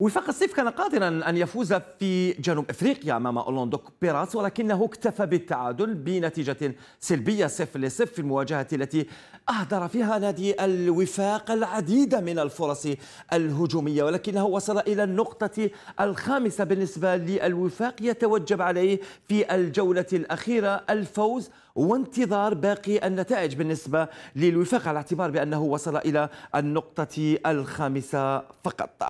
وفاق الصيف كان قادرا أن يفوز في جنوب أفريقيا أمام أولوندوك بيراس ولكنه اكتفى بالتعادل بنتيجة سلبية 0 لصفر في المواجهة التي أهدر فيها نادي الوفاق العديد من الفرص الهجومية ولكنه وصل إلى النقطة الخامسة بالنسبة للوفاق يتوجب عليه في الجولة الأخيرة الفوز وانتظار باقي النتائج بالنسبة للوفاق على اعتبار بأنه وصل إلى النقطة الخامسة فقط